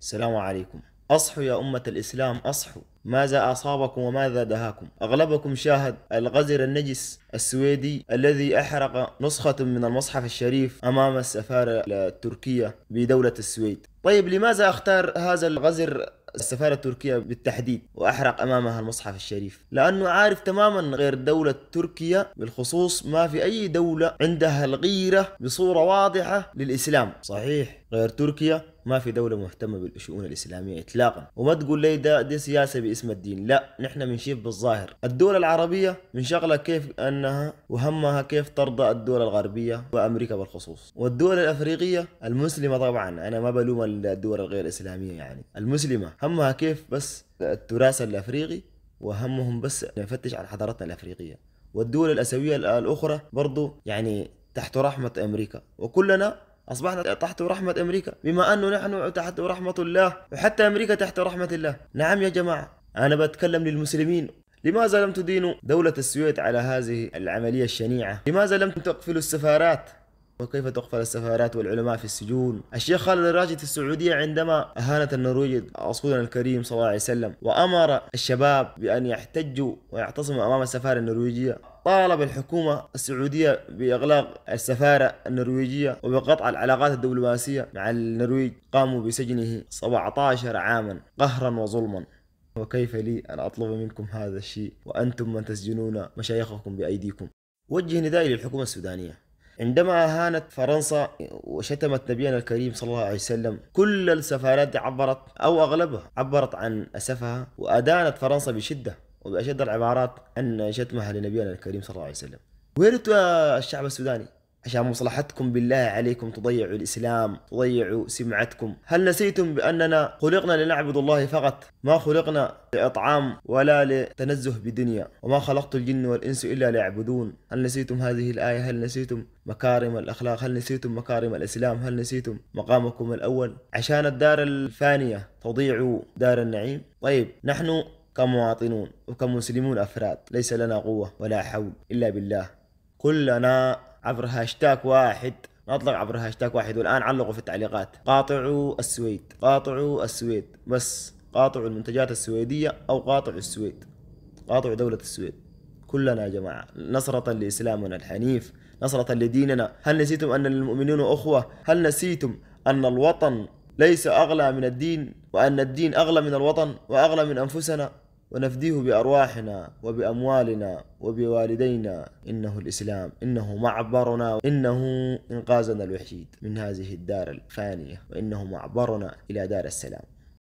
السلام عليكم أصحوا يا أمة الإسلام أصحوا ماذا أصابكم وماذا دهاكم أغلبكم شاهد الغزر النجس السويدي الذي أحرق نسخة من المصحف الشريف أمام السفارة التركية بدولة السويد طيب لماذا اختار هذا الغزر السفارة التركية بالتحديد وأحرق أمامها المصحف الشريف لأنه عارف تماما غير دولة تركيا بالخصوص ما في أي دولة عندها الغيرة بصورة واضحة للإسلام صحيح غير تركيا ما في دولة مهتمة بالشؤون الإسلامية إطلاقا وما تقول لي ده دي سياسة باسم الدين لا نحن بنشيف بالظاهر الدول العربية من شغلة كيف أنها وهمها كيف ترضى الدول الغربية وأمريكا بالخصوص والدول الأفريقية المسلمة طبعا أنا ما بلوم الدول الغير إسلامية يعني المسلمة همها كيف بس التراث الأفريقي وهمهم بس نفتش عن حضارتنا الأفريقية والدول الأسيوية الأخرى برضو يعني تحت رحمة أمريكا وكلنا أصبحنا تحت رحمة أمريكا بما أنه نحن تحت رحمة الله وحتى أمريكا تحت رحمة الله نعم يا جماعة أنا بتكلم للمسلمين لماذا لم تدينوا دولة السويد على هذه العملية الشنيعة؟ لماذا لم تقفلوا السفارات؟ وكيف تقفل السفارات والعلماء في السجون الشيخ خالد الراجي في السعودية عندما أهانت النرويج رسولنا الكريم صلى الله عليه وسلم وأمر الشباب بأن يحتجوا ويعتصموا أمام السفارة النرويجية طالب الحكومة السعودية بإغلاق السفارة النرويجية وبقطع العلاقات الدبلوماسية مع النرويج قاموا بسجنه 17 عاما قهرا وظلما وكيف لي أن أطلب منكم هذا الشيء وأنتم من تسجنون مشايخكم بأيديكم وجه ندائي للحكومة السودانية عندما اهانت فرنسا وشتمت نبينا الكريم صلى الله عليه وسلم كل السفارات عبرت او اغلبها عبرت عن اسفها وادانت فرنسا بشده وباشد العبارات عن شتمها لنبينا الكريم صلى الله عليه وسلم ويرتوا آه، الشعب السوداني عشان مصلحتكم بالله عليكم تضيعوا الإسلام تضيعوا سمعتكم هل نسيتم بأننا خلقنا لنعبد الله فقط ما خلقنا لإطعام ولا لتنزه بدنيا وما خلقت الجن والإنس إلا ليعبدون هل نسيتم هذه الآية هل نسيتم مكارم الأخلاق هل نسيتم مكارم الإسلام هل نسيتم مقامكم الأول عشان الدار الفانية تضيعوا دار النعيم طيب نحن كمواطنون وكمسلمون أفراد ليس لنا قوة ولا حول إلا بالله كلنا عبر هاشتاج واحد نطلق عبر هاشتاج واحد والان علقوا في التعليقات قاطعوا السويد قاطعوا السويد بس قاطعوا المنتجات السويدية او قاطعوا السويد قاطعوا دولة السويد كلنا يا جماعة نصرة لإسلامنا الحنيف نصرة لديننا هل نسيتم أن المؤمنون أخوة هل نسيتم أن الوطن ليس أغلى من الدين وأن الدين أغلى من الوطن وأغلى من أنفسنا ونفديه بأرواحنا وبأموالنا وبوالدينا إنه الإسلام إنه معبرنا إنه إنقاذنا الوحيد من هذه الدار الفانية وإنه معبرنا إلى دار السلام